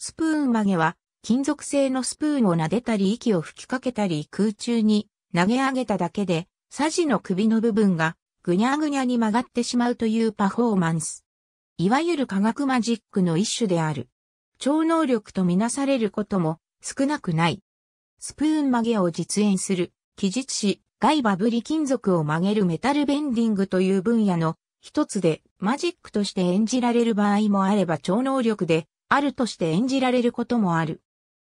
スプーン曲げは、金属製のスプーンを撫でたり息を吹きかけたり空中に投げ上げただけで、サジの首の部分がぐにゃぐにゃに曲がってしまうというパフォーマンス。いわゆる科学マジックの一種である。超能力とみなされることも少なくない。スプーン曲げを実演する、記述し、外バブリ金属を曲げるメタルベンディングという分野の一つでマジックとして演じられる場合もあれば超能力であるとして演じられることもある。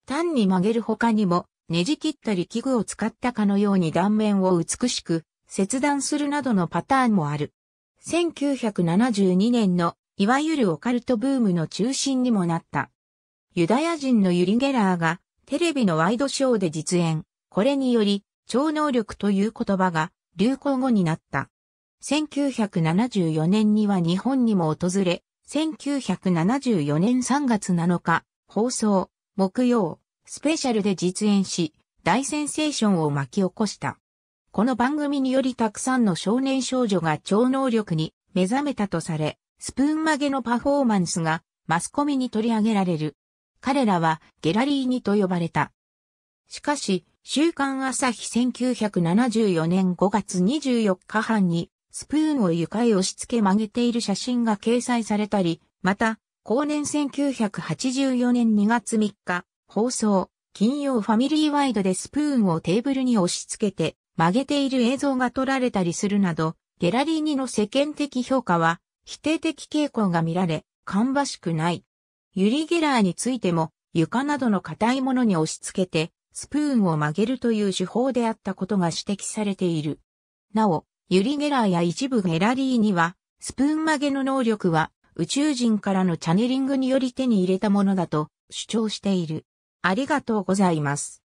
単に曲げる他にも、ねじ切ったり器具を使ったかのように断面を美しく切断するなどのパターンもある。1972年のいわゆるオカルトブームの中心にもなった。ユダヤ人のユリ・ゲラーがテレビのワイドショーで実演。これにより超能力という言葉が流行語になった。1974年には日本にも訪れ、1974年3月7日、放送、木曜、スペシャルで実演し、大センセーションを巻き起こした。この番組によりたくさんの少年少女が超能力に目覚めたとされ、スプーン曲げのパフォーマンスがマスコミに取り上げられる。彼らはゲラリーニと呼ばれた。しかし、週刊朝日1974年5月24日半にスプーンを床へ押し付け曲げている写真が掲載されたり、また、後年1984年2月3日、放送、金曜ファミリーワイドでスプーンをテーブルに押し付けて曲げている映像が撮られたりするなど、ゲラリーニの世間的評価は否定的傾向が見られ、かんばしくない。ユリ・ゲラーについても床などの硬いものに押し付けてスプーンを曲げるという手法であったことが指摘されている。なお、ユリ・ゲラーや一部ゲラリーには、スプーン曲げの能力は宇宙人からのチャネリングにより手に入れたものだと主張している。ありがとうございます。